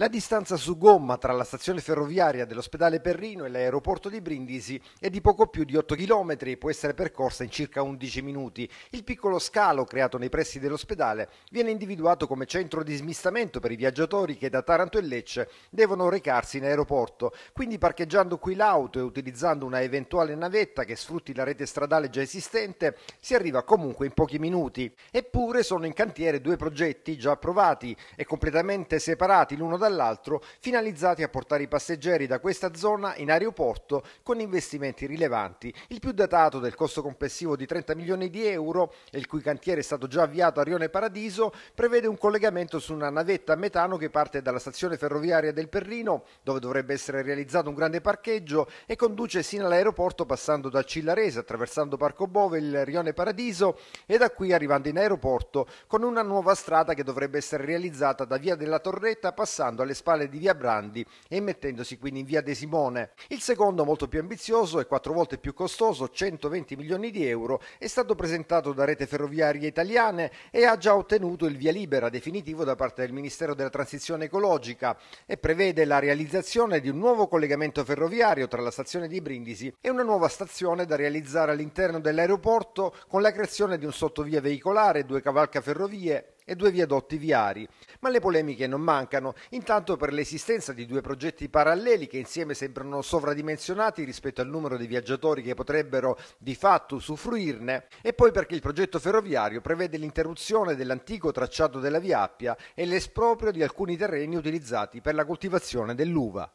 La distanza su gomma tra la stazione ferroviaria dell'ospedale Perrino e l'aeroporto di Brindisi è di poco più di 8 km e può essere percorsa in circa 11 minuti. Il piccolo scalo creato nei pressi dell'ospedale viene individuato come centro di smistamento per i viaggiatori che da Taranto e Lecce devono recarsi in aeroporto, quindi parcheggiando qui l'auto e utilizzando una eventuale navetta che sfrutti la rete stradale già esistente si arriva comunque in pochi minuti. Eppure sono in cantiere due progetti già approvati e completamente separati l'uno dall'altro dall'altro finalizzati a portare i passeggeri da questa zona in aeroporto con investimenti rilevanti, il più datato del costo complessivo di 30 milioni di euro e il cui cantiere è stato già avviato a Rione Paradiso, prevede un collegamento su una navetta a metano che parte dalla stazione ferroviaria del Perrino, dove dovrebbe essere realizzato un grande parcheggio, e conduce sino all'aeroporto passando da Cillarese, attraversando Parco Bove, il Rione Paradiso e da qui arrivando in aeroporto con una nuova strada che dovrebbe essere realizzata da Via della Torretta passando passando alle spalle di via Brandi e mettendosi quindi in via De Simone. Il secondo, molto più ambizioso e quattro volte più costoso, 120 milioni di euro, è stato presentato da Rete Ferroviarie Italiane e ha già ottenuto il via libera definitivo da parte del Ministero della Transizione Ecologica e prevede la realizzazione di un nuovo collegamento ferroviario tra la stazione di Brindisi e una nuova stazione da realizzare all'interno dell'aeroporto con la creazione di un sottovia veicolare, e due cavalcaferrovie e due viadotti viari. Ma le polemiche non mancano, intanto per l'esistenza di due progetti paralleli che insieme sembrano sovradimensionati rispetto al numero di viaggiatori che potrebbero di fatto usufruirne, e poi perché il progetto ferroviario prevede l'interruzione dell'antico tracciato della Via Appia e l'esproprio di alcuni terreni utilizzati per la coltivazione dell'uva.